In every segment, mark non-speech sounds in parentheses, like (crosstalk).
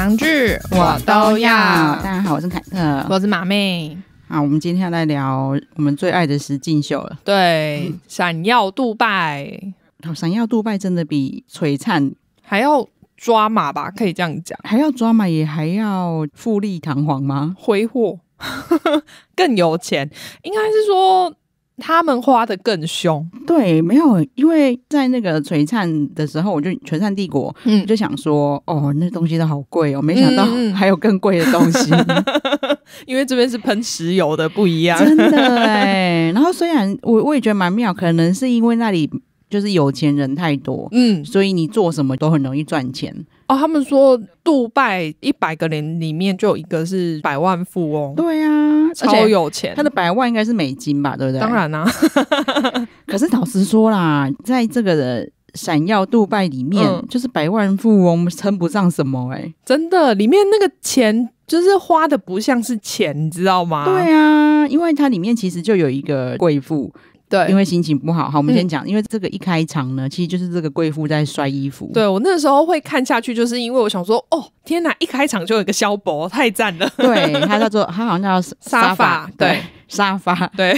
长剧我都要。大家好，我是凯，特，我是马妹。啊，我们今天要来聊我们最爱的石进秀了。对，《闪耀杜拜》，《闪耀杜拜》真的比《璀璨》还要抓马吧？可以这样讲？还要抓马，也还要富丽堂皇吗？挥霍，(laughs) 更有钱，应该是说。他们花的更凶，对，没有，因为在那个璀璨的时候，我就《璀璨帝国》，我就想说，哦，那东西都好贵哦，没想到还有更贵的东西，(laughs) 因为这边是喷石油的，不一样，真的哎。然后虽然我我也觉得蛮妙，可能是因为那里就是有钱人太多，嗯，所以你做什么都很容易赚钱。哦，他们说杜拜一百个人里面就有一个是百万富翁，对呀，超有钱，他的百万应该是美金吧，对不对？当然啦，(laughs) 可是老实说啦，在这个闪耀杜拜里面，就是百万富翁称不上什么哎，真的，里面那个钱就是花的不像是钱，知道吗？对啊，因为它里面其实就有一个贵妇。对，因为心情不好，好，我们先讲，因为这个一开场呢，其实就是这个贵妇在摔衣服。对，我那时候会看下去，就是因为我想说，哦，天哪，一开场就有一个萧博，太赞了。对，他叫做，他好像叫沙发，对，沙发，对。(laughs)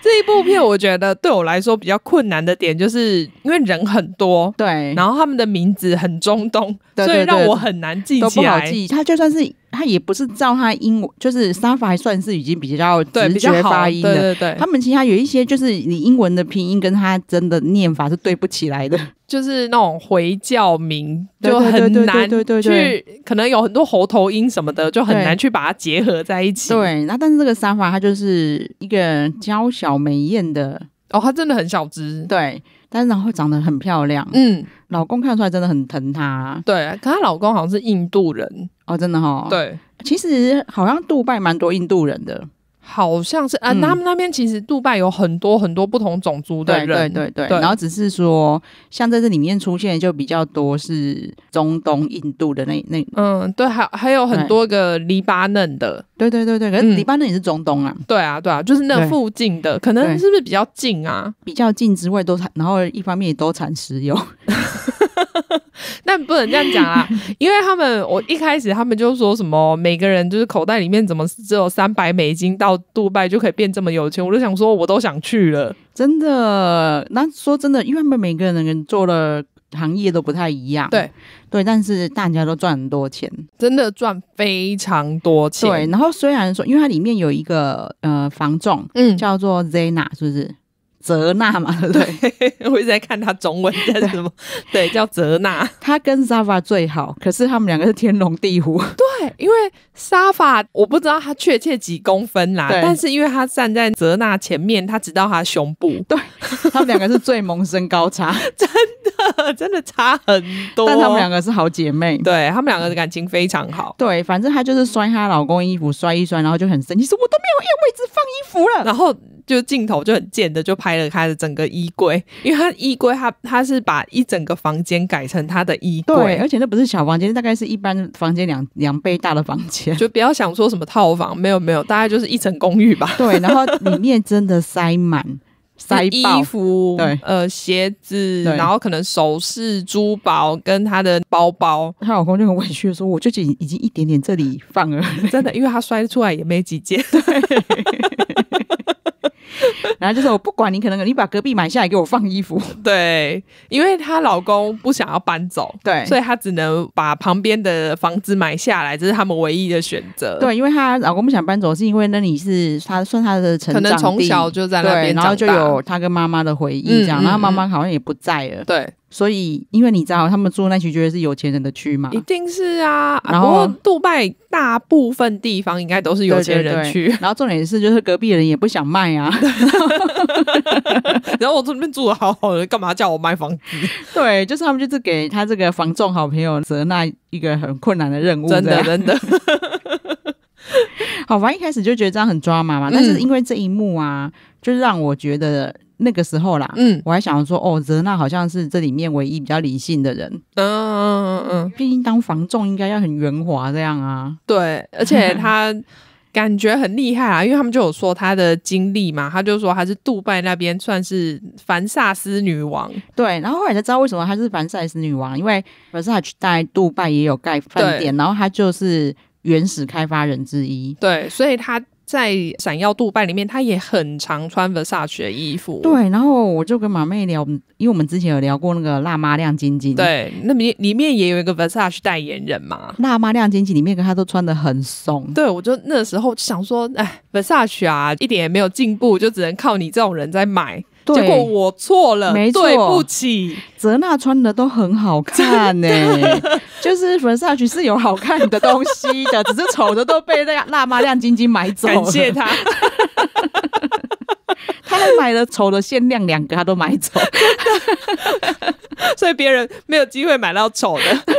这一部片我觉得对我来说比较困难的点，就是因为人很多，对，然后他们的名字很中东，所以让我很难记起来，他就算是。他也不是照他英文，就是沙发还算是已经比较比较发音的。他们其实还有一些，就是你英文的拼音跟他真的念法是对不起来的，(laughs) 就是那种回教名就很难去，可能有很多喉头音什么的，就很难去把它结合在一起。对，那但是这个沙发它就是一个娇小美艳的哦，他真的很小只。对。但是然后长得很漂亮，嗯，老公看出来真的很疼她，对。可她老公好像是印度人哦，真的哈。对，其实好像杜拜蛮多印度人的。好像是啊，他们那边其实杜拜有很多很多不同种族的人，对对对对。然后只是说，像在这里面出现就比较多是中东、印度的那那，嗯，对，还还有很多个黎巴嫩的，对对对对。可是黎巴嫩也是中东啊，对啊对啊，就是那附近的，可能是不是比较近啊？比较近之外都产，然后一方面也都产石油。(laughs) 那 (laughs) 不能这样讲啊，(laughs) 因为他们我一开始他们就说什么每个人就是口袋里面怎么只有三百美金到杜拜就可以变这么有钱，我就想说我都想去了，真的。那说真的，因为他们每个人人做的行业都不太一样，对对，但是大家都赚很多钱，真的赚非常多钱。对，然后虽然说，因为它里面有一个呃房仲，嗯，叫做 Zena，是不是？泽娜嘛，(laughs) 对，我一直在看他中文叫什么，对，叫泽娜。她跟沙 a 最好，可是他们两个是天龙地虎。(laughs) 对，因为沙 a 我不知道他确切几公分啦，但是因为他站在泽娜前面，他直到他胸部。(laughs) 对，他们两个是最萌身高差，真的真的差很多。但他们两个是好姐妹，对他们两个的感情非常好。对，反正她就是摔她老公衣服，摔一摔，然后就很生气，说我都没有位置放衣服了，然后。就镜头就很贱的就拍了他的整个衣柜，因为他衣柜他他是把一整个房间改成他的衣柜，对，而且那不是小房间，大概是一般房间两两倍大的房间，就不要想说什么套房，没有没有，大概就是一层公寓吧。(laughs) 对，然后里面真的塞满 (laughs) 塞衣服，对，呃，鞋子，然后可能首饰、珠宝跟他的包包。她老公就很委屈的说：“我就只已经一点点这里放了，(laughs) 真的，因为他摔出来也没几件。” (laughs) 然后就说我不管你可能你把隔壁买下来给我放衣服，(laughs) 对，因为她老公不想要搬走，对，所以她只能把旁边的房子买下来，这是他们唯一的选择。对，因为她老公不想搬走，是因为那里是她算她的成长，可能从小就在那边，然后就有她跟妈妈的回忆这样，然后妈妈好像也不在了，对。所以，因为你知道，他们住那区，觉得是有钱人的区嘛，一定是啊。然后，杜拜大部分地方应该都是有钱人区。(laughs) 然后，重点是，就是隔壁人也不想卖啊。(laughs) 然后我这边住的好好的，干嘛叫我卖房子？(laughs) 对，就是他们就是给他这个房仲好朋友泽那一个很困难的任务。真的，真的。好吧，一开始就觉得这样很抓马嘛。但是因为这一幕啊，就让我觉得。那个时候啦，嗯，我还想说，哦，泽娜好像是这里面唯一比较理性的人，嗯嗯嗯嗯，毕竟当房仲应该要很圆滑这样啊，对，而且他感觉很厉害啊，因为他们就有说他的经历嘛，他就说他是杜拜那边算是凡萨斯女王，对，然后后来才知道为什么他是凡萨斯女王，因为凡萨去在杜拜也有盖饭店，然后他就是原始开发人之一，对，所以他。在《闪耀杜拜》里面，他也很常穿 Versace 的衣服。对，然后我就跟马妹聊，因为我们之前有聊过那个《辣妈亮晶晶》。对，那里里面也有一个 Versace 代言人嘛。《辣妈亮晶晶》里面，跟他都穿的很松。对，我就那时候想说，哎，Versace 啊，一点也没有进步，就只能靠你这种人在买。结果我错了，没对不起。泽娜穿的都很好看呢，(laughs) 就是粉纱裙是有好看的东西的，只是丑的都被那个辣妈亮晶晶买走，感谢他。(laughs) 他还买了丑的限量两个，他都买走，(laughs) 所以别人没有机会买到丑的。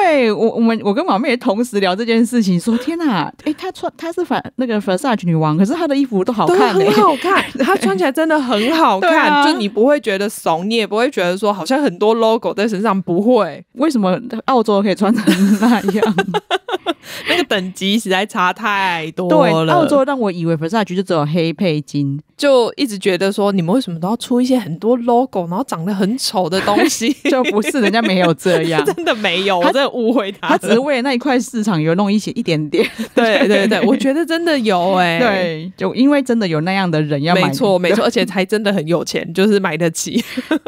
对我，我们，我跟毛妹也同时聊这件事情，说天哪，(laughs) 哎，她穿她是反那个 Versace 女王，可是她的衣服都好看，都很好看，她穿起来真的很好看，(laughs) 就你不会觉得怂，你也不会觉得说好像很多 logo 在身上，不会为什么澳洲可以穿成那样？(laughs) 那个等级实在差太多了。对，澳洲让我以为 Versace 就只有黑配金。就一直觉得说，你们为什么都要出一些很多 logo，然后长得很丑的东西？(laughs) 就不是人家没有这样，(laughs) 真的没有，我真的误会他，只为那一块市场有弄一些一点点。对 (laughs) 对对，我觉得真的有哎，对，就因为真的有那样的人要买，没错没错，而且还真的很有钱，就是买得起。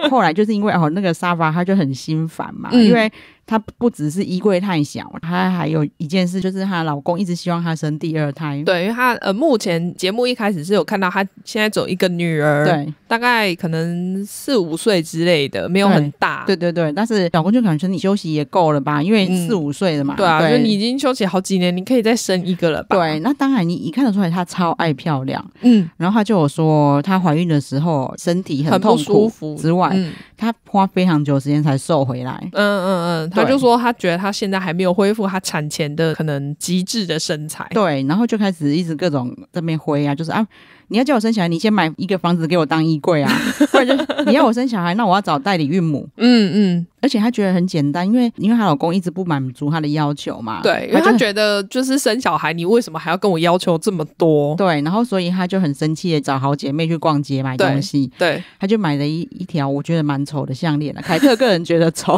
后来就是因为哦，那个沙发他就很心烦嘛，因为。她不只是衣柜太小，她还有一件事，就是她老公一直希望她生第二胎。对，因为她呃，目前节目一开始是有看到她现在只有一个女儿，对，大概可能四五岁之类的，没有很大。对对对，但是老公就感觉你休息也够了吧？因为四五岁了嘛，对啊，所你已经休息好几年，你可以再生一个了吧？对，那当然，你一看得出来，她超爱漂亮。嗯，然后她就有说，她怀孕的时候身体很痛苦之外。他花非常久时间才瘦回来。嗯嗯嗯，他就说他觉得他现在还没有恢复他产前的可能极致的身材。对，然后就开始一直各种这边灰啊，就是啊。你要叫我生小孩，你先买一个房子给我当衣柜啊！(laughs) 你要我生小孩，那我要找代理孕母。嗯嗯，而且她觉得很简单，因为因为她老公一直不满足她的要求嘛。对，因为她觉得就是生小孩，你为什么还要跟我要求这么多？对，然后所以她就很生气的找好姐妹去逛街买东西。对，她就买了一一条我觉得蛮丑的项链了。凯特个人觉得丑，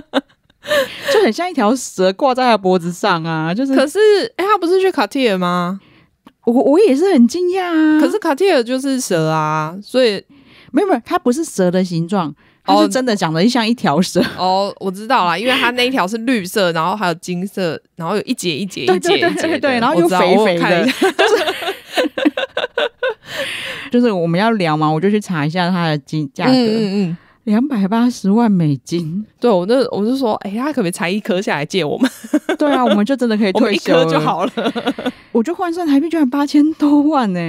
(laughs) 就很像一条蛇挂在她脖子上啊！就是，可是哎，她不是去卡蒂尔 t i e r 吗？我我也是很惊讶啊！可是卡 a 尔就是蛇啊，所以没有没有，它不是蛇的形状，它是真的长得像一条蛇。哦，我知道啦，因为它那一条是绿色，然后还有金色，然后有一节一节一节一节，对，然后又肥肥的，(laughs) 就是我们要聊嘛，我就去查一下它的金价格，嗯嗯，两百八十万美金。对，我那我就说，哎，他可别裁一颗下来借我们。对啊，我们就真的可以 (laughs) 退休就好了。我就换算台币，居然八千多万呢！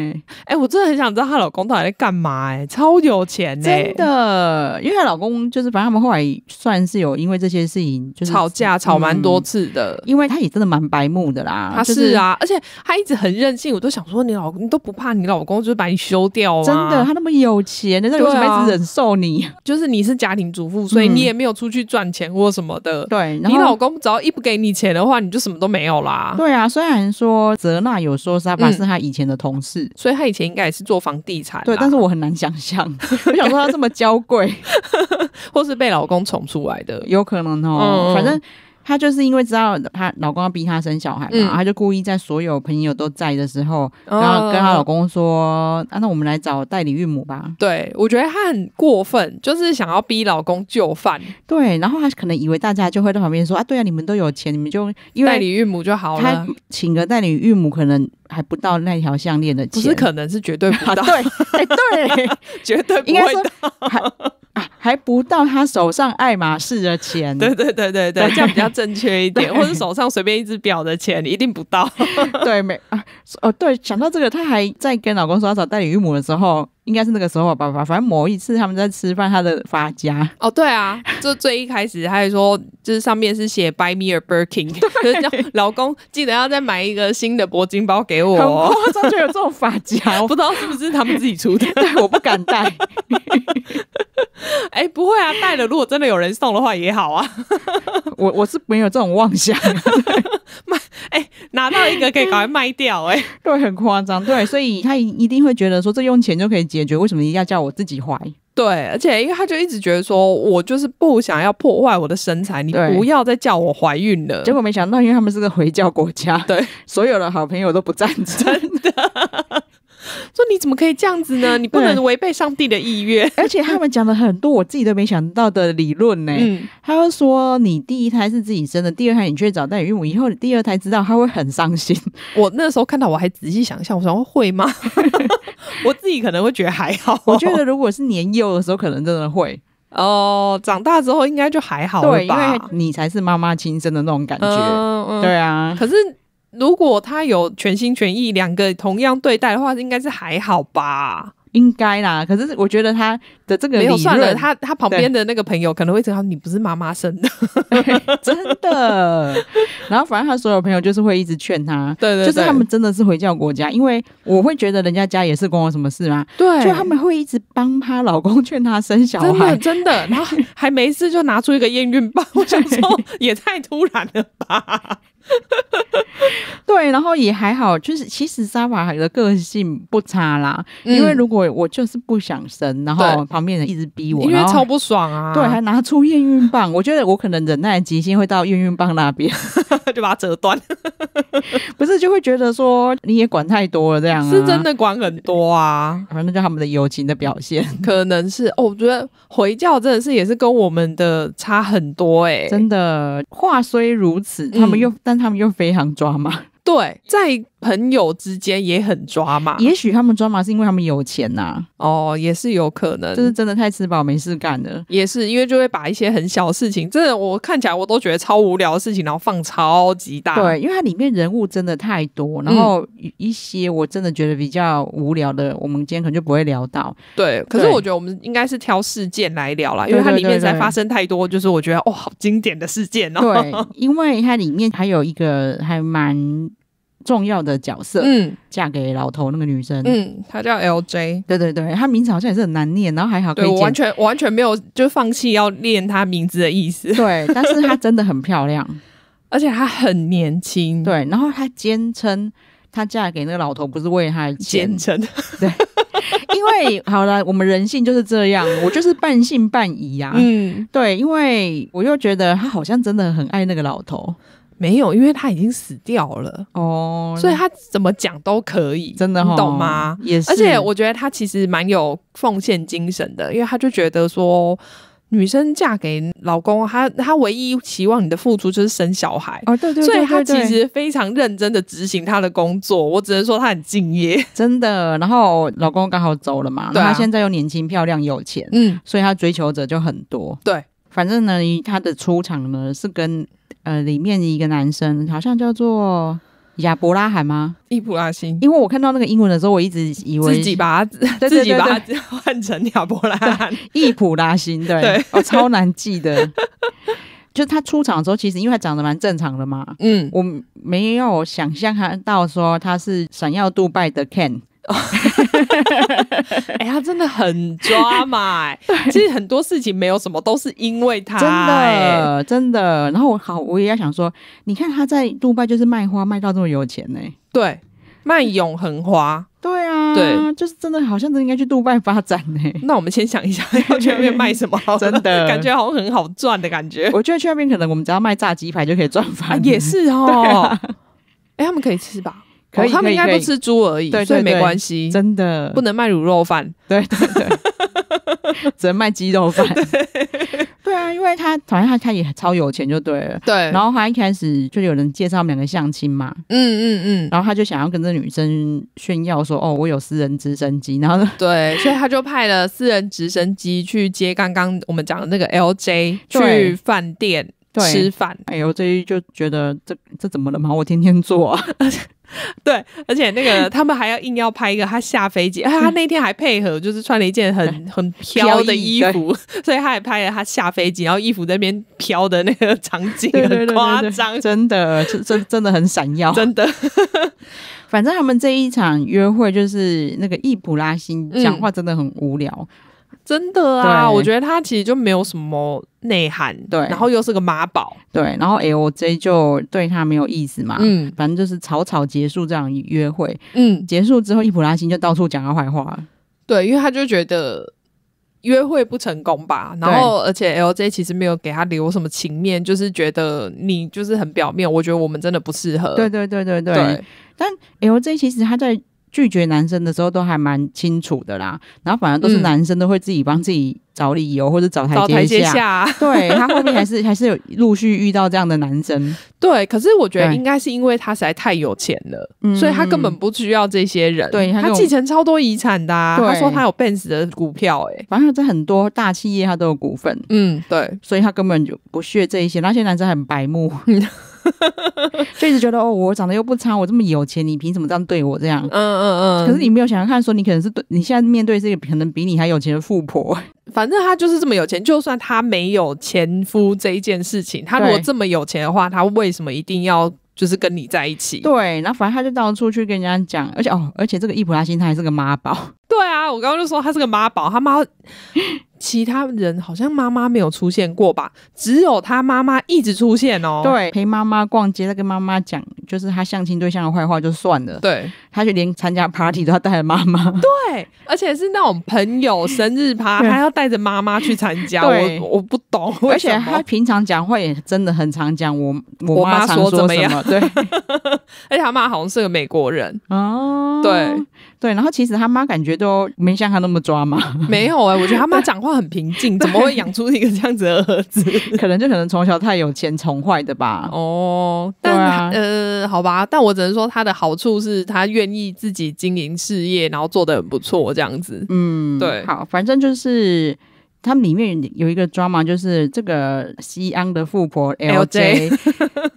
哎，我真的很想知道她老公到底在干嘛？哎，超有钱呢！真的，因为她老公就是反正他们后来算是有因为这些事情就是吵架，吵蛮多次的。因为他也真的蛮白目的啦。他是啊，而且他一直很任性，我都想说你老公你都不怕，你老公就是把你休掉。真的，他那么有钱，那为什么一直忍受你？就是你是家庭主妇，所以你也没有出去赚钱或什么的。对，你老公只要一不给你钱的话，你就什么都没有啦。对啊，虽然说责。娜有说沙巴是他以前的同事，所以他以前应该也是做房地产。对，但是我很难想象，(laughs) 我想说他这么娇贵，(laughs) 或是被老公宠出来的，有可能哦。反正。她就是因为知道她老公要逼她生小孩嘛，她就故意在所有朋友都在的时候，然后跟她老公说：“啊，那我们来找代理孕母吧。”对我觉得她很过分，就是想要逼老公就范。对，然后她可能以为大家就会在旁边说：“啊，对啊，你们都有钱，你们就因为代理孕母就好了。”请个代理孕母可能还不到那条项链的钱，不是，可能是绝对不到。对，对，绝对不会到。还不到他手上爱马仕的钱，(laughs) 对对对对对，这样比较正确一点，或者手上随便一只表的钱，一定不到。(laughs) 对，没啊，哦，对，讲到这个，他还在跟老公说要找代理孕母的时候。应该是那个时候吧反正某一次他们在吃饭，他的发夹哦，对啊，就最一开始他还说，就是上面是写 By Mia Birkin，老公记得要再买一个新的铂金包给我。我怎就有这种发夹？(laughs) 我不知道是不是他们自己出的，(laughs) 对，我不敢戴。(laughs) 哎，不会啊，戴了如果真的有人送的话也好啊。我我是没有这种妄想卖，哎，拿到一个可以赶快卖掉，哎，对，很夸张，对，所以他一一定会觉得说这用钱就可以。解决为什么一定要叫我自己怀？对，而且因为他就一直觉得说我就是不想要破坏我的身材，你不要再叫我怀孕了。结果没想到，因为他们是个回教国家，(laughs) 对，所有的好朋友都不赞成的，(laughs) 说你怎么可以这样子呢？你不能违背上帝的意愿。而且他们讲了很多我自己都没想到的理论呢。他又说，你第一胎是自己生的，第二胎你却找代孕我以后第二胎知道他会很伤心。我那时候看到我还仔细想象，我说会吗？(laughs) (laughs) 我自己可能会觉得还好，我觉得如果是年幼的时候，可能真的会哦，长大之后应该就还好，对，因为你才是妈妈亲生的那种感觉，对啊。可是如果他有全心全意两个同样对待的话，应该是还好吧。应该啦，可是我觉得他的这个没有算了。他他旁边的那个朋友可能会知道你不是妈妈生的，(laughs) 真的。然后反正他所有朋友就是会一直劝他，对对，就是他们真的是回教国家，因为我会觉得人家家也是关我什么事啊？对，就他们会一直帮他老公劝他生小孩，真的，真的。然后还没事就拿出一个验孕棒，我想说 (laughs) 也太突然了吧。(laughs) 对，然后也还好，就是其实沙发海的个性不差啦。因为如果我就是不想生，然后旁边人一直逼我，因为超不爽啊。对，还拿出验孕棒，我觉得我可能忍耐极限会到验孕棒那边，(laughs) 就把它折断。(laughs) 不是，就会觉得说你也管太多了，这样是真的管很多啊。反正就他们的友情的表现，可能是哦。我觉得回教真的是也是跟我们的差很多哎。真的话虽如此，他们又但他们又非常装。(laughs) 对，在。朋友之间也很抓马，也许他们抓马是因为他们有钱呐。哦，也是有可能，就是真的太吃饱没事干了。也是因为就会把一些很小事情，真的我看起来我都觉得超无聊的事情，然后放超级大。对，因为它里面人物真的太多，然后一些我真的觉得比较无聊的，我们今天可能就不会聊到。对，可是我觉得我们应该是挑事件来聊啦，因为它里面才发生太多，就是我觉得哦，好经典的事件哦。对，因为它里面还有一个还蛮。重要的角色，嗯，嫁给老头那个女生，嗯，她叫 LJ，对对对，她名字好像也是很难念，然后还好，可对，完全完全没有就放弃要念她名字的意思，对，但是她真的很漂亮，(laughs) 而且她很年轻，对，然后她坚称她嫁给那个老头不是为她，坚称，(laughs) 对，因为好了，我们人性就是这样，我就是半信半疑呀，嗯，对，因为我又觉得她好像真的很爱那个老头。没有，因为他已经死掉了哦，所以他怎么讲都可以，真的，你懂吗？也是，而且我觉得他其实蛮有奉献精神的，因为他就觉得说，女生嫁给老公，他他唯一期望你的付出就是生小孩哦，对对，所以他其实非常认真的执行他的工作，我只能说他很敬业，真的。然后老公刚好走了嘛，对啊，现在又年轻漂亮有钱，嗯，所以他追求者就很多，对。反正呢，他的出场呢是跟。呃，里面一个男生好像叫做亚伯拉罕吗？伊普拉辛，因为我看到那个英文的时候，我一直以为自己把 (laughs) 自己把他换成亚伯拉罕，伊普拉辛，对，我超难记的。(laughs) 就他出场的时候，其实因为他长得蛮正常的嘛，嗯，我没有想象他到说他是闪耀杜拜的 Ken。(laughs) (laughs) 哎，他真的很抓马！(laughs) 其实很多事情没有什么，都是因为他真的，真的。然后我好，我也要想说，你看他在杜拜就是卖花，卖到这么有钱呢？对，卖永恒花。对啊，对，就是真的，好像真应该去杜拜发展呢。那我们先想一下，(laughs) 要去那边卖什么？真的，感觉好像很好赚的感觉。我觉得去那边可能我们只要卖炸鸡排就可以赚翻。也是哦。哎，他们可以吃吧？他们应该不吃猪而已，所以没关系。真的不能卖卤肉饭，对对对，(laughs) 只能卖鸡肉饭。(laughs) 对啊，因为他反正他他也超有钱就对了。对，然后他一开始就有人介绍他们两个相亲嘛。嗯嗯嗯。然后他就想要跟这女生炫耀说：“哦，我有私人直升机。”然后呢？对，所以他就派了私人直升机去接刚刚我们讲的那个 LJ 去饭店吃饭。哎呦，这就觉得这这怎么了嘛？我天天做。(laughs) (laughs) 对，而且那个 (laughs) 他们还要硬要拍一个他下飞机啊，他那天还配合，就是穿了一件很 (laughs) 很飘的衣服，所以他还拍了他下飞机，然后衣服在边飘的那个场景很夸张，真的，真真真的很闪耀，真的。反正他们这一场约会就是那个易卜拉欣讲话真的很无聊。真的啊，我觉得他其实就没有什么内涵，对，然后又是个妈宝，对，然后 LJ 就对他没有意思嘛，嗯，反正就是草草结束这样约会，嗯，结束之后伊普拉辛就到处讲他坏话，对，因为他就觉得约会不成功吧，然后而且 LJ 其实没有给他留什么情面，就是觉得你就是很表面，我觉得我们真的不适合，对对对对对，但 LJ 其实他在。拒绝男生的时候都还蛮清楚的啦，然后反而都是男生都会自己帮自己找理由或者找台阶下。(laughs) 对他后面还是 (laughs) 还是有陆续遇到这样的男生。对，可是我觉得应该是因为他实在太有钱了，所以他根本不需要这些人。对他继承超多遗产的，他说他有 b e n z 的股票，哎，反正在很多大企业他都有股份。嗯，对，所以他根本就不屑这一些，那些男生很白目。(laughs) (laughs) 就一直觉得哦，我长得又不差，我这么有钱，你凭什么这样对我这样？嗯嗯嗯。可是你没有想想看，说你可能是对你现在面对这个可能比你还有钱的富婆，(laughs) 反正她就是这么有钱。就算她没有前夫这一件事情，她如果这么有钱的话，她为什么一定要就是跟你在一起？对，然后反正她就到处去跟人家讲，而且哦，而且这个伊普拉辛她还是个妈宝。对啊，我刚刚就说他是个妈宝，他妈 (laughs) 其他人好像妈妈没有出现过吧，只有他妈妈一直出现哦。对，陪妈妈逛街，再跟妈妈讲就是他相亲对象的坏话就算了。对，他就连参加 party 都要带着妈妈。对，而且是那种朋友生日趴，他要带着妈妈去参加。我我不懂。而且他平常讲话也真的很常讲我我妈说什么什对，(laughs) 而且他妈好像是个美国人。哦，对。对，然后其实他妈感觉都没像他那么抓嘛，(laughs) 没有哎，我觉得他妈讲话很平静，怎么会养出一个这样子的儿子？(laughs) 可能就可能从小太有钱宠坏的吧。哦，但呃，好吧，但我只能说他的好处是他愿意自己经营事业，然后做的很不错，这样子。嗯，对，好，反正就是。他们里面有一个 drama，就是这个西安的富婆 L J，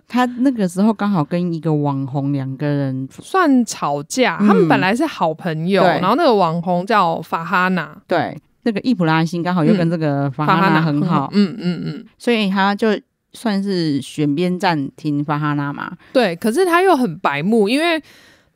她 (laughs) 那个时候刚好跟一个网红两个人算吵架，他们本来是好朋友，然后那个网红叫法哈娜，对，那个伊普拉辛刚好又跟这个法哈娜很好，嗯嗯嗯，所以他就算是选边站听法哈娜嘛，对，可是他又很白目，因为。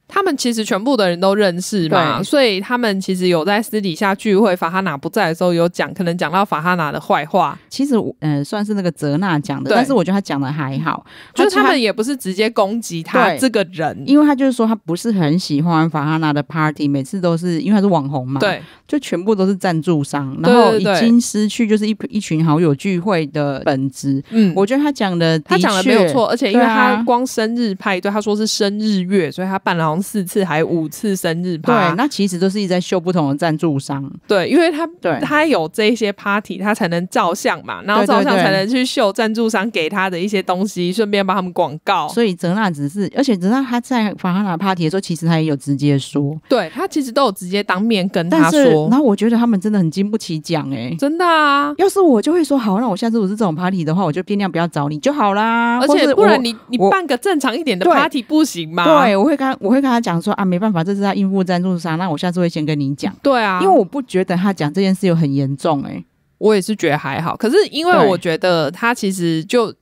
他们其实全部的人都认识嘛，所以他们其实有在私底下聚会。法哈娜不在的时候，有讲，可能讲到法哈娜的坏话。其实，嗯，算是那个泽娜讲的，但是我觉得他讲的还好。就是他们也不是直接攻击他这个人，因为他就是说他不是很喜欢法哈娜的 party，每次都是因为他是网红嘛，对，就全部都是赞助商，然后已经失去就是一一群好友聚会的本质。嗯，我觉得他讲的，他讲的没有错，而且因为他光生日派对，他说是生日月，所以他办了。四次还五次生日派对，那其实都是一直在秀不同的赞助商。对，因为他对，他有这些 party，他才能照相嘛，然后照相才能去秀赞助商给他的一些东西，顺便帮他们广告。所以泽娜只是，而且泽娜他在法哈拉 party 的时候，其实他也有直接说，对，他其实都有直接当面跟他说。然后我觉得他们真的很经不起讲，哎，真的啊！要是我就会说，好，那我下次我是这种 party 的话，我就尽量不要找你就好啦。而且不然你你办个正常一点的 party 不行吗？对，我会跟我会。跟他讲说啊，没办法，这是他应付赞助商。那我下次会先跟你讲。对啊，因为我不觉得他讲这件事有很严重哎，我也是觉得还好。可是因为我觉得他其实就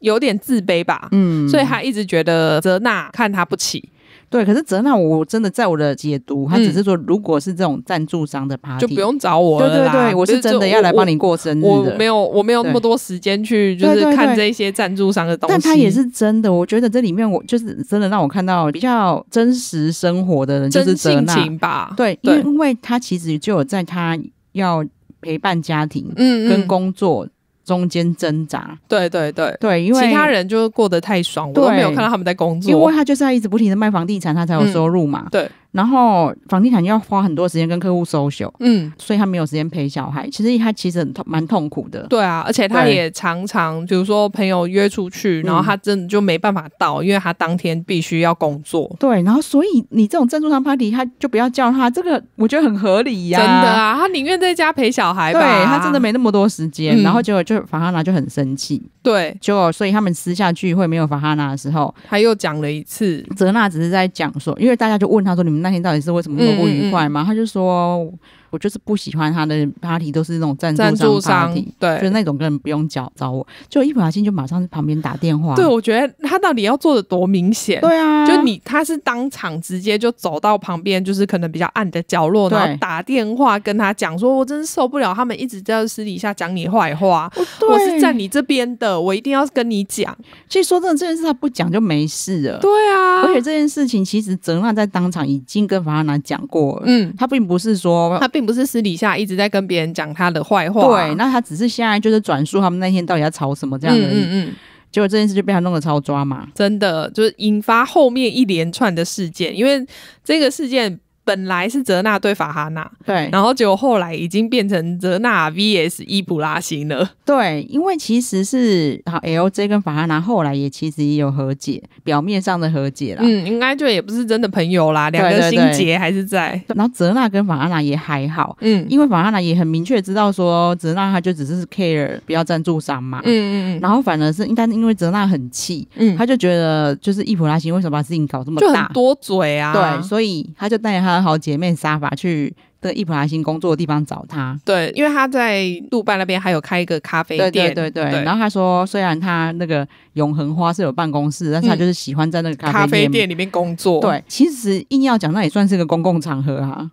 有点自卑吧，嗯，所以他一直觉得泽娜看他不起。对，可是泽娜，我真的在我的解读，他只是说，如果是这种赞助商的 party，就不用找我了。对对对，我是真的要来帮你过生日我没有，我没有那么多时间去，就是看这些赞助商的东西。但他也是真的，我觉得这里面我就是真的让我看到比较真实生活的人，就是泽娜吧？对，因因为他其实就有在他要陪伴家庭，嗯，跟工作。中间挣扎，对对对对，因为其他人就过得太爽，我都没有看到他们在工作，因为他就是要一直不停的卖房地产，他才有收入嘛。对。然后房地产要花很多时间跟客户收修，嗯，所以他没有时间陪小孩。其实他其实很痛，蛮痛苦的。对啊，而且他也常常，比如说朋友约出去，然后他真就没办法到，因为他当天必须要工作。对，然后所以你这种赞助商 party，他就不要叫他，这个我觉得很合理呀。真的啊，他宁愿在家陪小孩。对他真的没那么多时间，然后结果就法哈娜就很生气。对，结果所以他们私下聚会没有法哈娜的时候，他又讲了一次。泽娜只是在讲说，因为大家就问他说：“你们？”那天到底是为什么那么不愉快吗？他就说。我就是不喜欢他的 party，都是那种赞助商 party，对，就是那种根本不用找找我，就一不小心就马上旁边打电话。对，我觉得他到底要做的多明显？对啊，就你，他是当场直接就走到旁边，就是可能比较暗的角落，然后打电话跟他讲，说我真受不了，他们一直在私底下讲你坏话，我是在你这边的，我一定要跟你讲。其实说，真的，这件事他不讲就没事了。对啊，而且这件事情其实泽娜在当场已经跟法拉娜讲过了，嗯，他并不是说他并。不是私底下一直在跟别人讲他的坏话，对，那他只是现在就是转述他们那天到底在吵什么这样的，嗯嗯嗯，结果这件事就被他弄得超抓嘛，真的就是引发后面一连串的事件，因为这个事件。本来是泽娜对法哈娜，对，然后结果后来已经变成泽娜 VS 伊普拉辛了。对，因为其实是 LJ 跟法哈娜后来也其实也有和解，表面上的和解啦。嗯，应该就也不是真的朋友啦，两个心结还是在。然后泽娜跟法哈娜也还好，嗯，因为法哈娜也很明确知道说泽娜他就只是 care 不要赞助商嘛。嗯嗯嗯。然后反而是应该是因为泽娜很气，嗯，他就觉得就是伊普拉辛为什么把事情搞这么大，多嘴啊。对，所以他就带他。刚好姐妹沙发去的伊一普拉星工作的地方找他，对，因为他在路拜那边还有开一个咖啡店，对对对然后他说，虽然他那个永恒花是有办公室，但是他就是喜欢在那个咖啡店里面工作。对，其实硬要讲，那也算是个公共场合啊。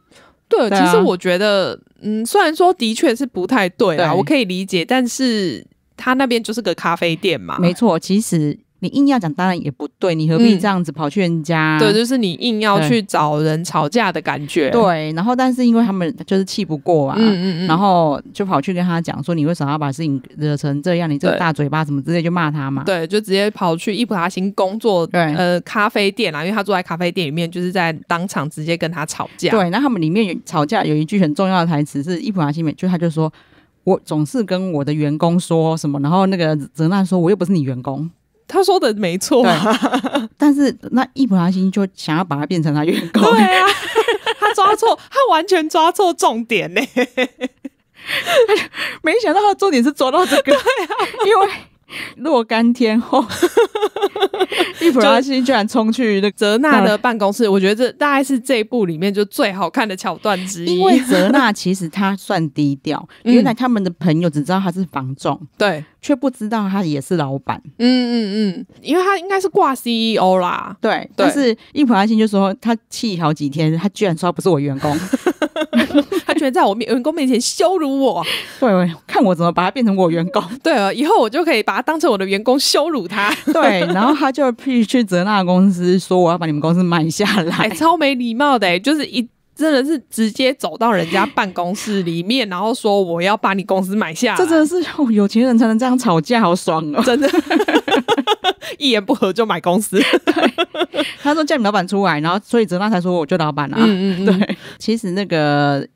对，其实我觉得，嗯，虽然说的确是不太对啊，我可以理解，但是他那边就是个咖啡店嘛，没错，其实。你硬要讲，当然也不对，你何必这样子跑去人家？对，就是你硬要去找人吵架的感觉。对，然后但是因为他们就是气不过啊，然后就跑去跟他讲说，你为什么要把事情惹成这样？你这个大嘴巴什么之类就骂他嘛？对，就直接跑去伊普达星工作，对，呃，咖啡店啊，因为他坐在咖啡店里面，就是在当场直接跟他吵架。对，那他们里面有吵架有一句很重要的台词是伊普达星，就他就说我总是跟我的员工说什么，然后那个泽娜说我又不是你员工。他说的没错，但是那一不拉心就想要把他变成他员工，对啊，(laughs) 他抓错，他完全抓错重点呢。(laughs) 没想到他的重点是抓到这个，对啊，因为。若干天后，伊普拉心居然冲去那泽纳的办公室，我觉得这大概是这部里面就最好看的桥段之一。因为泽纳其实他算低调，原来他们的朋友只知道他是房仲，对，却不知道他也是老板。嗯嗯嗯，因为他应该是挂 CEO 啦。对，但是伊普拉心就说他气好几天，他居然说不是我员工。(laughs) 在我面员工面前羞辱我，对，看我怎么把他变成我员工。对啊，以后我就可以把他当成我的员工羞辱他。(laughs) 对，然后他就去泽纳公司说我要把你们公司买下来，(laughs) 超没礼貌的，就是一真的是直接走到人家办公室里面，然后说我要把你公司买下。这真的是有钱人才能这样吵架，好爽哦！真的，一言不合就买公司。(laughs) 他说叫你老板出来，然后所以泽纳才说我就老板了。嗯嗯嗯，对，其实那个。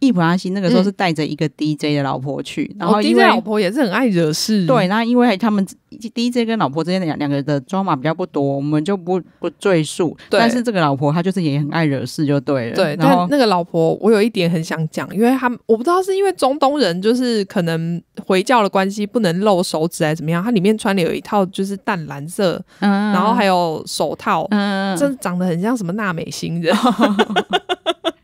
伊普拉西那个时候是带着一个 DJ 的老婆去，然后 DJ 老婆也是很爱惹事。对，那因为他们 DJ 跟老婆之间的两两个人的装码比较不多，我们就不不赘述。但是这个老婆她就是也很爱惹事，就对了。对，然后那个老婆我有一点很想讲，因为他们我不知道是因为中东人就是可能回教的关系不能露手指，还是怎么样？她里面穿了有一套就是淡蓝色，嗯，然后还有手套，嗯，这长得很像什么娜美星人。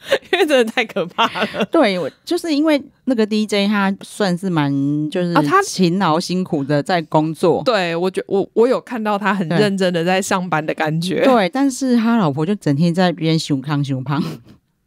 (laughs) 因为真的太可怕了，对，我就是因为那个 DJ 他算是蛮就是啊，他勤劳辛苦的在工作，对我觉我我有看到他很认真的在上班的感觉，对，但是他老婆就整天在边熊康熊胖。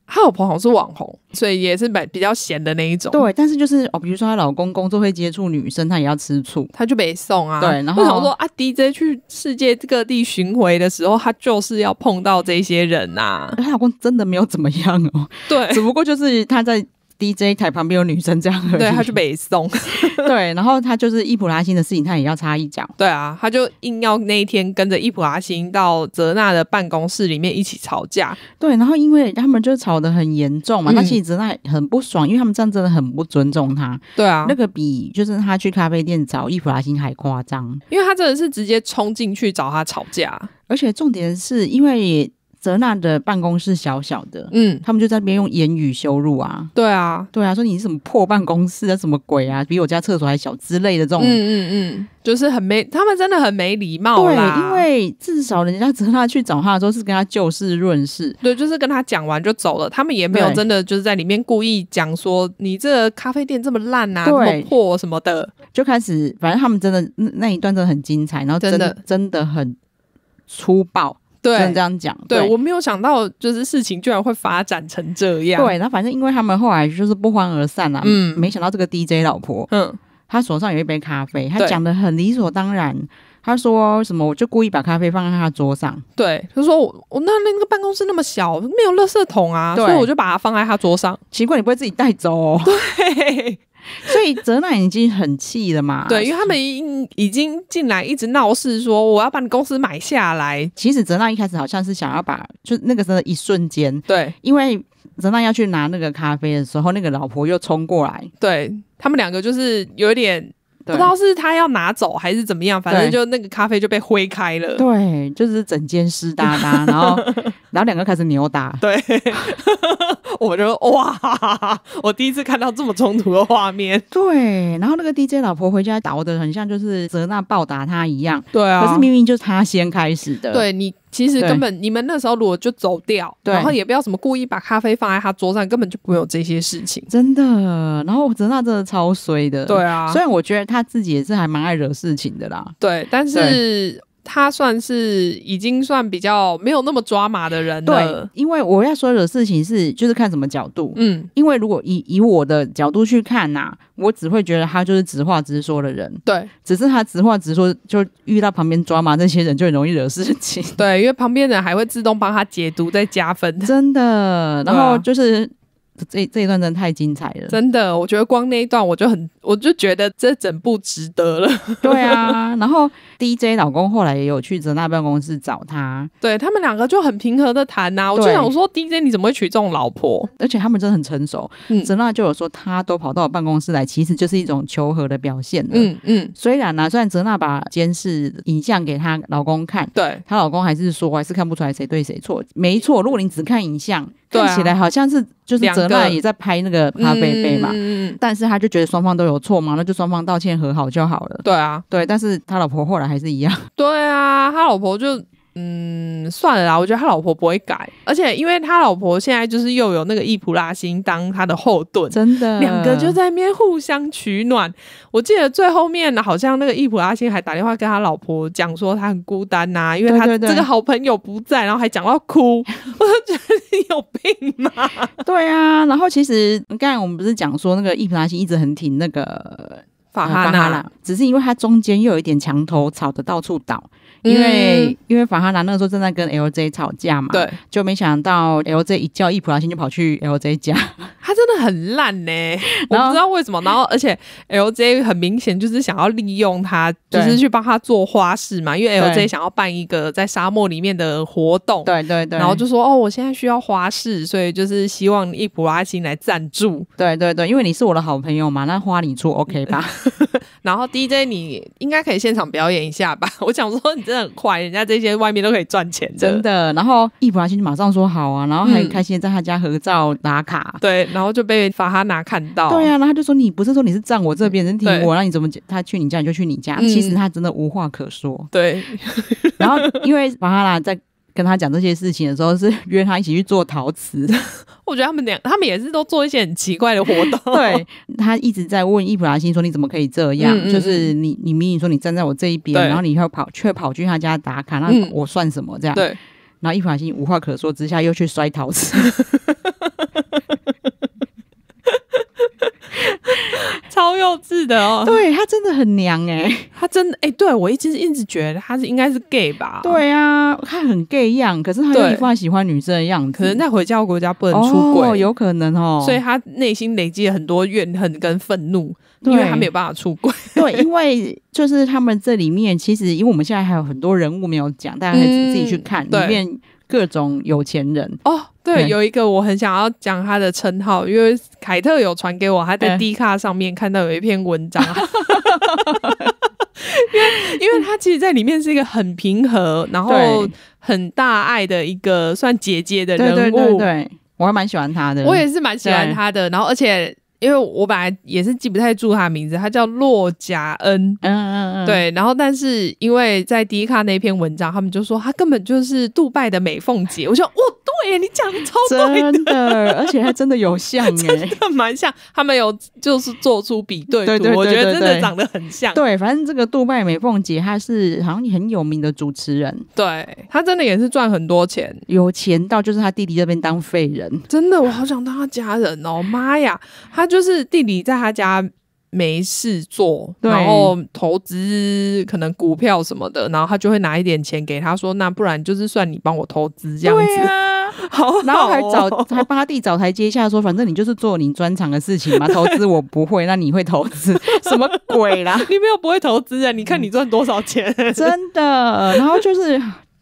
她有朋友是网红，所以也是蛮比较闲的那一种。对，但是就是哦，比如说她老公工作会接触女生，她也要吃醋，她就被送啊。对，然后想说啊，DJ 去世界各地巡回的时候，她就是要碰到这些人呐。她老公真的没有怎么样哦，对，只不过就是他在。DJ 台旁边有女生这样，对他去北松，(laughs) 对，然后他就是伊普拉辛的事情，他也要插一脚，对啊，他就硬要那一天跟着伊普拉辛到泽娜的办公室里面一起吵架，对，然后因为他们就吵得很严重嘛，那其实泽娜很不爽，因为他们这样真的很不尊重他，对啊，那个比就是他去咖啡店找伊普拉辛还夸张，因为他真的是直接冲进去找他吵架，而且重点是因为。泽娜的办公室小小的，嗯，他们就在那边用言语羞辱啊，对啊，对啊，说你是什么破办公室啊，什么鬼啊，比我家厕所还小之类的这种，嗯嗯嗯，就是很没，他们真的很没礼貌对，因为至少人家泽娜去找他的时候是跟他就事论事，对，就是跟他讲完就走了，他们也没有真的就是在里面故意讲说你这咖啡店这么烂啊，这么破什么的，就开始。反正他们真的那一段真的很精彩，然后真的真的很粗暴。对，这样讲，对我没有想到，就是事情居然会发展成这样。对，那反正因为他们后来就是不欢而散啊。嗯，没想到这个 DJ 老婆，嗯，他手上有一杯咖啡，他讲的很理所当然。他说什么？我就故意把咖啡放在他桌上。对，他说我我那那个办公室那么小，没有垃圾桶啊，所以我就把它放在他桌上。奇怪，你不会自己带走？(laughs) 对。(laughs) 所以泽娜已经很气了嘛？对，因为他们已已经进来一直闹事，说我要把你公司买下来。其实泽娜一开始好像是想要把，就那个时的，一瞬间，对，因为泽娜要去拿那个咖啡的时候，那个老婆又冲过来，对他们两个就是有点不知道是他要拿走还是怎么样，反正就那个咖啡就被挥开了，对，就是整间湿哒哒，(laughs) 然后。然后两个开始扭打，对，(laughs) 我就得哇，我第一次看到这么冲突的画面。对，然后那个 DJ 老婆回家打的很像就是泽娜暴打他一样。对啊，可是明明就是他先开始的。对，你其实根本你们那时候如果就走掉，然后也不要什么故意把咖啡放在他桌上，根本就会有这些事情。真的，然后泽娜真的超衰的。对啊，虽然我觉得他自己也是还蛮爱惹事情的啦。对，但是。他算是已经算比较没有那么抓马的人了。对，因为我要说的事情是，就是看什么角度。嗯，因为如果以以我的角度去看呐，我只会觉得他就是直话直说的人。对，只是他直话直说，就遇到旁边抓马那些人就很容易惹事情。对，因为旁边人还会自动帮他解读再加分。真的，然后就是。这这一段真的太精彩了，真的，我觉得光那一段我就很，我就觉得这整部值得了。(laughs) 对啊，然后 DJ 老公后来也有去泽娜办公室找他，对他们两个就很平和的谈呐。我就想说，DJ 你怎么会娶这种老婆？而且他们真的很成熟。泽娜就有说，他都跑到我办公室来，其实就是一种求和的表现。嗯嗯。虽然啊，虽然泽娜把监视影像给她老公看，对她老公还是说还是看不出来谁对谁错。没错，如果你只看影像。看起来好像是就是泽曼也在拍那个帕贝贝嘛，但是他就觉得双方都有错嘛，那就双方道歉和好就好了。对啊，对，但是他老婆后来还是一样。对啊，他老婆就。嗯，算了啦，我觉得他老婆不会改，而且因为他老婆现在就是又有那个易普拉辛当他的后盾，真的，两个就在那边互相取暖。我记得最后面好像那个易普拉辛还打电话跟他老婆讲说他很孤单呐，因为他这个好朋友不在，然后还讲到哭，(laughs) 我都觉得你有病吗？对啊，然后其实刚才我们不是讲说那个易普拉辛一直很挺那个法哈拉，只是因为他中间又有一点墙头草的到处倒。因为因为法哈兰那个时候正在跟 LJ 吵架嘛，对，就没想到 LJ 一叫伊普拉辛就跑去 LJ 家，(laughs) 他真的很烂呢，(laughs) 我不知道为什么，然后而且 LJ 很明显就是想要利用他，就是去帮他做花式嘛，因为 LJ 想要办一个在沙漠里面的活动，对对对，然后就说哦，我现在需要花式，所以就是希望伊普拉辛来赞助，对对对，因为你是我的好朋友嘛，那花你出 OK 吧，(laughs) 然后 DJ 你应该可以现场表演一下吧，我想说。真的很快，人家这些外面都可以赚钱真的。然后一不开心就马上说好啊，然后还开心在他家合照打卡，对，然后就被法哈拿看到，对啊，然后他就说你不是说你是站我这边，人听我，那你怎么他去你家你就去你家？其实他真的无话可说，对。然后因为法哈娜在。跟他讲这些事情的时候，是 (laughs) 约他一起去做陶瓷。(laughs) 我觉得他们两，他们也是都做一些很奇怪的活动。(laughs) 对他一直在问易普拉欣说：“你怎么可以这样？就是你，你明明说你站在我这一边，然后你又跑，却跑去他家打卡，那我算什么？这样。”对。然后伊普拉辛无话可说之下，又去摔陶瓷。(laughs) 超幼稚的哦，对他真的很娘哎，他真的哎，对我一直一直觉得他是应该是 gay 吧？对啊，他很 gay 样，可是他一贯喜欢女生的样子，可能在回教国家不能出轨，有可能哦，所以他内心累积了很多怨恨跟愤怒，因为他没有办法出轨。对，因为就是他们这里面，其实因为我们现在还有很多人物没有讲，大家可以自己去看里面。各种有钱人哦，对，有一个我很想要讲他的称号，因为凯特有传给我，他在 D 卡上面看到有一篇文章，(laughs) 因为因为他其实，在里面是一个很平和，然后很大爱的一个算姐姐的人物，对我还蛮喜欢他的，我也是蛮喜欢他的，然后而且。因为我本来也是记不太住他名字，他叫洛嘉恩，嗯嗯嗯，对。然后，但是因为在第一看那篇文章，他们就说他根本就是杜拜的美凤姐。我说，哇，对，你讲的超对，真的，而且他真的有像，(laughs) 真的蛮像。他们有就是做出比对，我觉得真的长得很像。对，反正这个杜拜美凤姐，她是好像很有名的主持人，对她真的也是赚很多钱，有钱到就是她弟弟这边当废人。真的，我好想当她家人哦，妈呀，她。就是弟弟在他家没事做，然后投资可能股票什么的，然后他就会拿一点钱给他说，那不然就是算你帮我投资这样子啊，(laughs) 好，然后还找还帮他弟找台阶下说，反正你就是做你专长的事情嘛，投资我不会，那你会投资什么鬼啦？(laughs) 你没有不会投资啊？你看你赚多少钱，真的。然后就是。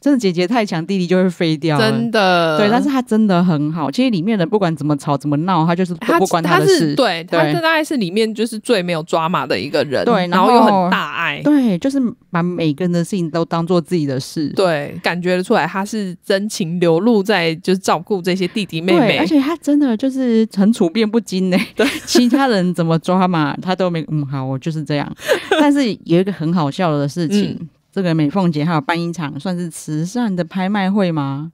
真的姐姐太强，弟弟就会飞掉。真的，对，但是他真的很好。其实里面人不管怎么吵、怎么闹，他就是不他，的事。对，他是大概是里面就是最没有抓马的一个人。对，然后又很大爱，对，就是把每个人的事情都当做自己的事。对，感觉得出来，他是真情流露在就是照顾这些弟弟妹妹。而且他真的就是很处变不惊呢。对，(laughs) 其他人怎么抓马，他都没嗯，好，我就是这样。但是有一个很好笑的事情。这个美凤姐还有办一场算是慈善的拍卖会吗？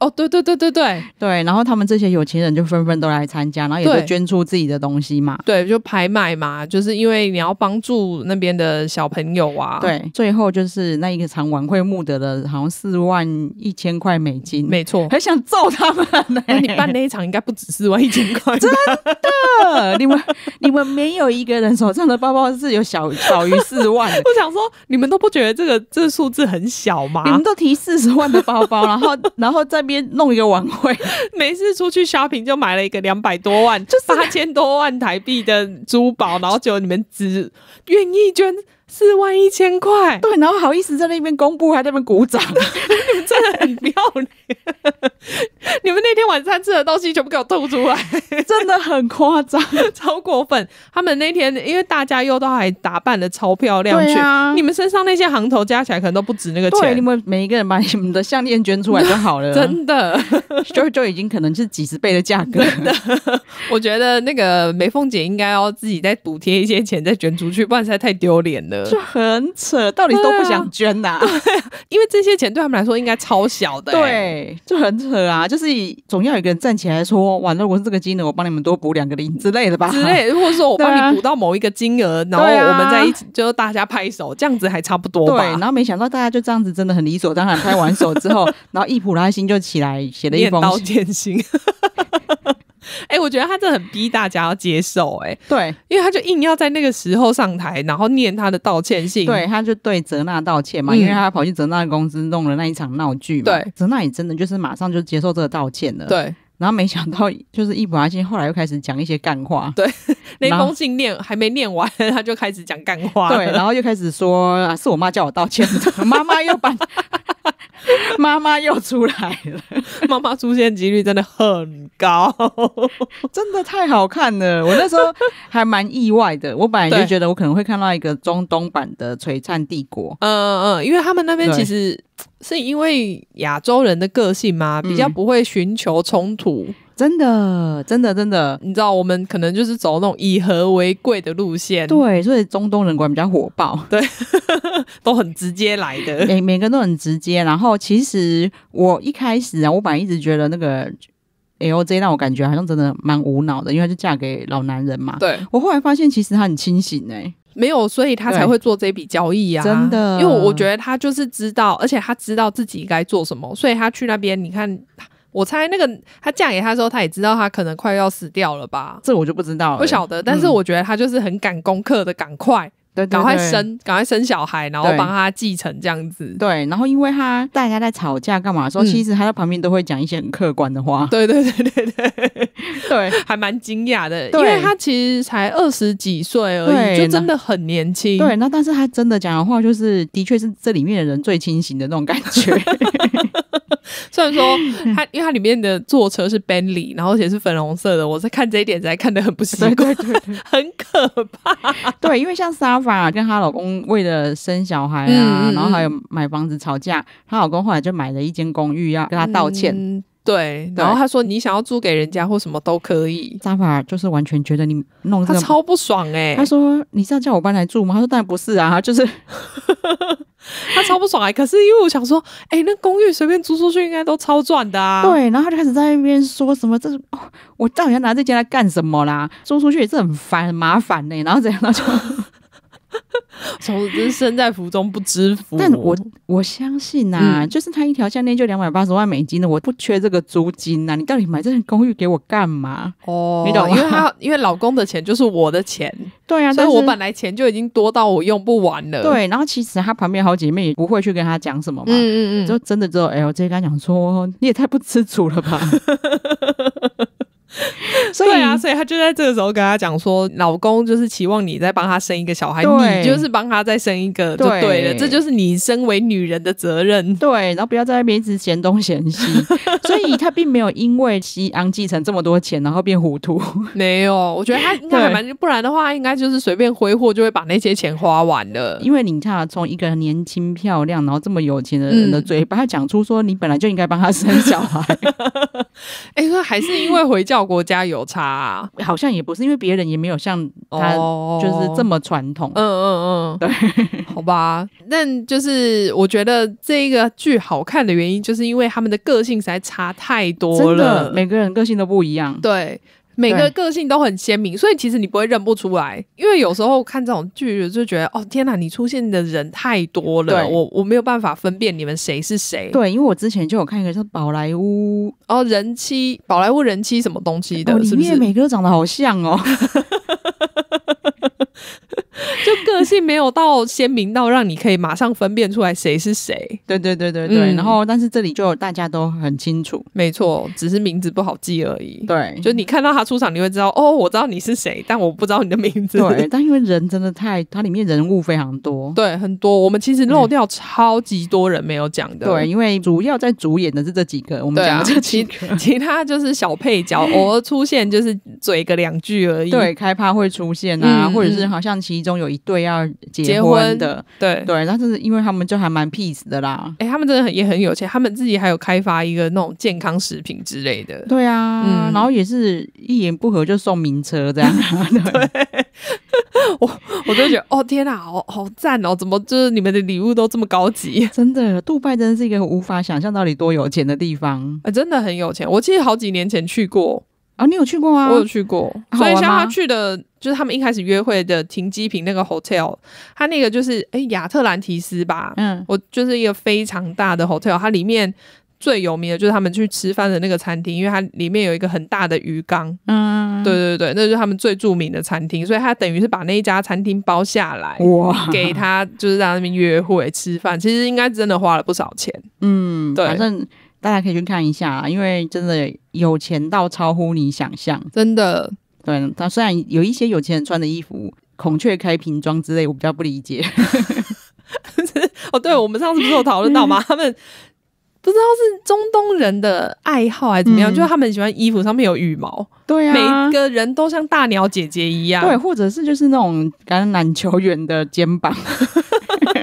哦，对对对对对对，然后他们这些有钱人就纷纷都来参加，然后也都捐出自己的东西嘛。对，就拍卖嘛，就是因为你要帮助那边的小朋友啊。对，最后就是那一个场晚会募得的好像四万一千块美金，没错。还想揍他们？(laughs) 你办那一场应该不止四万一千块，真的？你们你们没有一个人手上的包包是有小小于四万？我想说，你们都不觉得这个这个数字很小吗？你们都提四十万的包包，然后然后再。边弄一个晚会，(laughs) 每次出去 shopping 就买了一个两百多万，就八千多万台币的珠宝，然后就你们只愿意捐。四万一千块，对，然后好意思在那边公布，还在那边鼓掌，你 (laughs) 们真的很不要脸。你们那天晚餐吃的东西全部给我吐出来，真的很夸张，超过分。他们那天因为大家又都还打扮的超漂亮，去、啊，你们身上那些行头加起来可能都不止那个钱。你们每一个人把你们的项链捐出来就好了，(laughs) 真的就就已经可能是几十倍的价格。我觉得那个梅凤姐应该要自己再补贴一些钱，再捐出去，不然在太丢脸了。就很扯，到底都不想捐呐，因为这些钱对他们来说应该超小的。对，就很扯啊，就是总要有个人站起来说：“完了，我是这个金额，我帮你们多补两个零之类的吧。”之类，或者说我帮你补到某一个金额，然后我们在一起，就大家拍手，这样子还差不多吧。然后没想到大家就这样子，真的很理所当然拍完手之后，(laughs) 然后易普拉辛就起来写了一封信。(laughs) 哎，我觉得他这很逼大家要接受，哎，对，因为他就硬要在那个时候上台，然后念他的道歉信，对，他就对泽娜道歉嘛，因为他跑去泽娜的公司弄了那一场闹剧嘛，对，泽娜也真的就是马上就接受这个道歉了，对，然后没想到就是伊普拉辛后来又开始讲一些干话，对，(laughs) 那封信念还没念完，他就开始讲干话，对，然后又开始说是我妈叫我道歉的，(laughs) 妈妈又把。(laughs) 妈妈又出来了，妈妈出现几率真的很高，(laughs) 真的太好看了。我那时候还蛮意外的，我本来就觉得我可能会看到一个中东版的璀璨帝国。嗯嗯，因为他们那边其实是因为亚洲人的个性嘛，比较不会寻求冲突。真的，真的，真的，你知道，我们可能就是走那种以和为贵的路线。对，所以中东人管比较火爆，(laughs) 对，(laughs) 都很直接来的。哎，(laughs) 每个都很直接。然后，其实我一开始啊，我本来一直觉得那个 L J 让我感觉好像真的蛮无脑的，因为就嫁给老男人嘛。对，我后来发现其实他很清醒哎，没有，所以他才会做这笔交易啊，真的，因为我觉得他就是知道，而且他知道自己该做什么，所以他去那边，你看。我猜那个她嫁给他时候，他也知道他可能快要死掉了吧？这我就不知道，了，不晓得。但是我觉得他就是很赶功课的，赶快，赶快生，赶快生小孩，然后帮他继承这样子。对。然后，因为他大家在吵架干嘛的时候，其实他在旁边都会讲一些很客观的话。对对对对对 (laughs) 对，还蛮惊讶的，因为他其实才二十几岁而已，就真的很年轻。对。那但是他真的讲的话，就是的确是这里面的人最清醒的那种感觉。(laughs) (laughs) 虽然说它，因为它里面的坐车是 Bentley，然后且是粉红色的，我在看这一点才看得很不习惯，(laughs) 很可怕。(laughs) 对，因为像 a 法 a 跟她老公为了生小孩啊，然后还有买房子吵架，她老公后来就买了一间公寓要跟她道歉。对，然后他说你想要租给人家或什么都可以。扎法就是完全觉得你弄这个超不爽哎，他说你是要叫我搬来住吗？他说当然不是啊，就是。(laughs) 他超不爽哎，可是因为我想说，哎，那公寓随便租出去应该都超赚的啊。对，然后他就开始在那边说什么，这哦，我到底要拿这间来干什么啦？租出去也是很烦、很麻烦呢。然后这样他就。总之，身在福中不知福。但我我相信呐，就是他一条项链就两百八十万美金的，我不缺这个租金呐。你到底买这间公寓给我干嘛？哦，你懂，因为因为老公的钱就是我的钱。对啊，所以我本来钱就已经多到我用不完了。对，然后其实他旁边好姐妹也不会去跟他讲什么嘛。嗯嗯嗯，就真的只有 LJ 跟他讲说，你也太不知足了吧。(laughs) (laughs) 所以啊，所以他就在这个时候跟他讲说：“老公就是期望你再帮他生一个小孩，你就是帮他再生一个就对了，这就是你身为女人的责任。”对，然后不要在那边一直嫌东嫌西。(laughs) 所以他并没有因为西昂继承这么多钱然后变糊涂，没有。我觉得他应该还蛮，不然的话应该就是随便挥霍就会把那些钱花完了。因为你看，从一个年轻漂亮，然后这么有钱的人的嘴巴讲出说：“你本来就应该帮他生小孩。(laughs) ”哎，说还是因为回家。到国家有差，好像也不是，因为别人也没有像他就是这么传统。嗯嗯嗯，对，(laughs) 好吧。但就是我觉得这一个剧好看的原因，就是因为他们的个性实在差太多了，每个人个性都不一样。对。每个个性都很鲜明，所以其实你不会认不出来，因为有时候看这种剧就觉得，哦天哪，你出现的人太多了，我我没有办法分辨你们谁是谁。对，因为我之前就有看一个叫宝莱坞哦人妻，宝莱坞人妻什么东西的，里面每个长得好像哦。(laughs) (laughs) 就个性没有到鲜明到让你可以马上分辨出来谁是谁，对对对对对。然后，但是这里就大家都很清楚，没错，只是名字不好记而已。对，就你看到他出场，你会知道哦，我知道你是谁，但我不知道你的名字。对，但因为人真的太，它里面人物非常多，(laughs) 对，很多。我们其实漏掉超级多人没有讲的，对，因为主要在主演的是这几个，我们讲这几个，(laughs) 其他就是小配角，偶尔出现就是嘴个两句而已。对，开趴会出现啊，或者是好像其。中有一对要结婚的，对对，但是因为他们就还蛮 peace 的啦。哎，他们真的很也很有钱，他们自己还有开发一个那种健康食品之类的。对啊，然后也是一言不合就送名车这样。(laughs) (laughs) 对，(laughs) 我我就觉得，哦天哪，好好赞哦！怎么就是你们的礼物都这么高级？真的，杜拜真的是一个无法想象到底多有钱的地方。哎，真的很有钱，我记得好几年前去过。啊，你有去过啊？我有去过，所以像他去的，就是他们一开始约会的停机坪那个 hotel，他那个就是哎，亚特兰提斯吧？嗯，我就是一个非常大的 hotel，它里面最有名的就是他们去吃饭的那个餐厅，因为它里面有一个很大的鱼缸。嗯，对对对，那就是他们最著名的餐厅，所以他等于是把那一家餐厅包下来，哇，给他就是在那边约会吃饭，其实应该真的花了不少钱。嗯，对，反正。大家可以去看一下，啊，因为真的有钱到超乎你想象，真的。对他虽然有一些有钱人穿的衣服，孔雀开屏装之类，我比较不理解。(laughs) 哦，对，我们上次不是有讨论到吗？(laughs) 他们不知道是中东人的爱好还是怎么样，就是他们喜欢衣服上面有羽毛。对啊，每个人都像大鸟姐姐一样。对，或者是就是那种橄榄球员的肩膀。(laughs)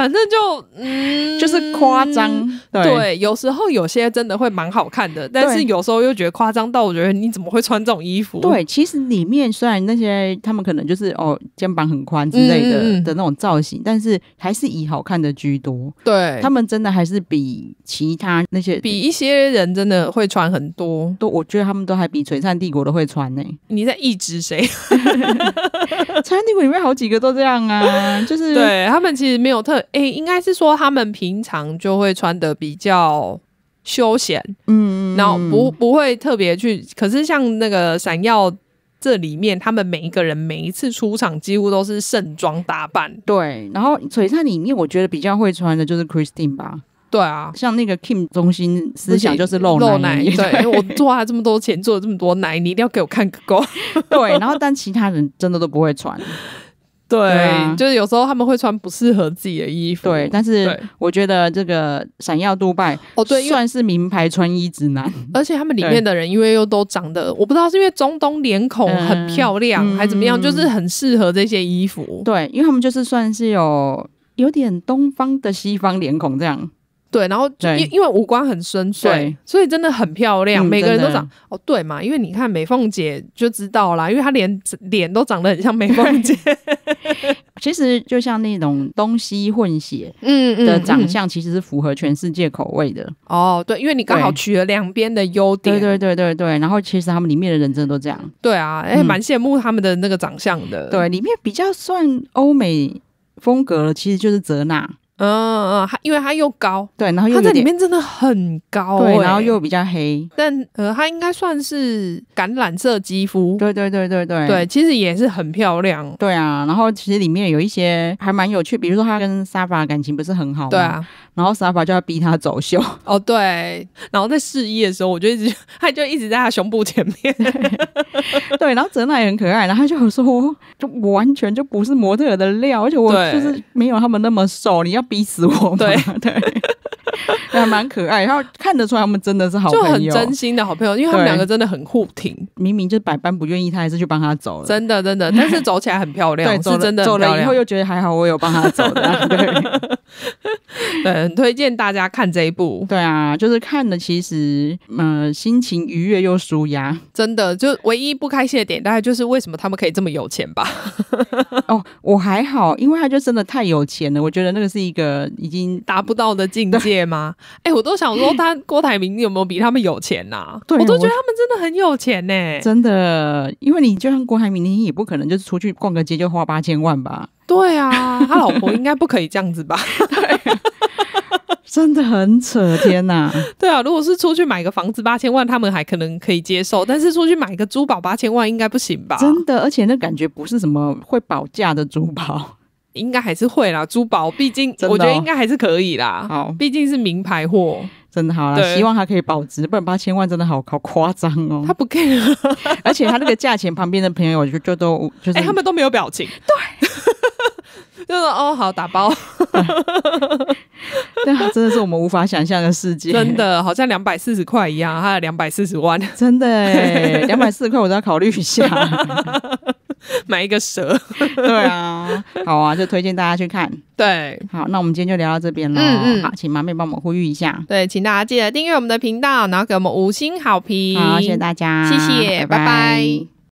反正就 (laughs) 嗯，就是夸张。对，有时候有些真的会蛮好看的，但是有时候又觉得夸张到我觉得你怎么会穿这种衣服？对，其实里面虽然那些他们可能就是哦肩膀很宽之类的的那种造型，但是还是以好看的居多。对他们真的还是比其他那些比一些人真的会穿很多。都我觉得他们都还比《璀璨帝国》都会穿呢。你在意指谁？(laughs)《璀璨帝国》里面好几个都这样啊，就是对他们其实没有特。哎，应该是说他们平常就会穿的比较休闲，嗯，然后不不会特别去。可是像那个闪耀这里面，他们每一个人每一次出场几乎都是盛装打扮。对，然后璀璨里面，我觉得比较会穿的就是 Christine 吧。对啊，像那个 Kim 中心思想就是露露奶，衣。对，我赚了这么多钱，做了这么多奶，你一定要给我看个够。(laughs) 对，然后但其他人真的都不会穿。对，就是有时候他们会穿不适合自己的衣服。对，但是我觉得这个《闪耀杜拜》哦，对，算是名牌穿衣指南。而且他们里面的人，因为又都长得，我不知道是因为中东脸孔很漂亮，还怎么样，就是很适合这些衣服。对，因为他们就是算是有有点东方的西方脸孔这样。对，然后因因为五官很深邃，所以真的很漂亮。每个人都长哦，对嘛，因为你看美凤姐就知道啦，因为她脸脸都长得很像美凤姐。(laughs) 其实就像那种东西混血，嗯的长相，其实是符合全世界口味的。哦，对，因为你刚好取了两边的优点，对对对对对。然后其实他们里面的人真的都这样。对啊，哎，蛮羡慕他们的那个长相的。对，里面比较算欧美风格了，其实就是泽娜。嗯嗯，因为她又高，对，然后她在里面真的很高，对，然后又比较黑，但呃，她应该算是橄榄色肌肤，对对对对对，对，其实也是很漂亮，对啊，然后其实里面有一些还蛮有趣，比如说他跟沙发感情不是很好，对啊，然后沙发就要逼他走秀，哦对，然后在试衣的时候，我就一直他就一直在他胸部前面，对，然后泽娜也很可爱，然后他就说，就完全就不是模特的料，而且我就是没有他们那么瘦，你要。逼死我！对 (laughs) 对，还蛮可爱。然后看得出来，他们真的是好朋友，真心的好朋友。因为他们两个真的很护挺。明明就是百般不愿意，他还是去帮他走了。真的，真的。但是走起来很漂亮，(laughs) 是真的。走了以后又觉得还好，我有帮他走的。(laughs) (laughs) 很推荐大家看这一部。对啊，就是看的，其实嗯，心情愉悦又舒压。真的，就唯一不开心的点，大概就是为什么他们可以这么有钱吧？(laughs) 哦，我还好，因为他就真的太有钱了。我觉得那个是一个已经达不到的境界吗？哎，我都想说，他郭台铭有没有比他们有钱呐？(laughs) 我都觉得他们真的很有钱呢。真的，因为你就像郭台铭，你也不可能就是出去逛个街就花八千万吧。对啊，(laughs) 他老婆应该不可以这样子吧？对，真的很扯！天哪！对啊，如果是出去买个房子八千万，他们还可能可以接受，但是出去买个珠宝八千万应该不行吧？真的，而且那感觉不是什么会保价的珠宝，应该还是会啦。珠宝毕竟，我觉得应该还是可以啦，好，毕竟是名牌货。真的好了，希望它可以保值，不然八千万真的好，好夸张哦。他不给，(laughs) 而且他那个价钱，旁边的朋友就就都就是，他们都没有表情，对，(laughs) 就是哦，好打包。(laughs) 对真的是我们无法想象的世界，真的好像两百四十块一样，还有两百四十万，真的哎，两百四十块我都要考虑一下。(laughs) 买一个蛇，(laughs) 对啊，好啊，就推荐大家去看。对，好，那我们今天就聊到这边了。好，请麻妹帮们呼吁一下。对，请大家记得订阅我们的频道，然后给我们五星好评。好，谢谢大家，谢谢，拜拜。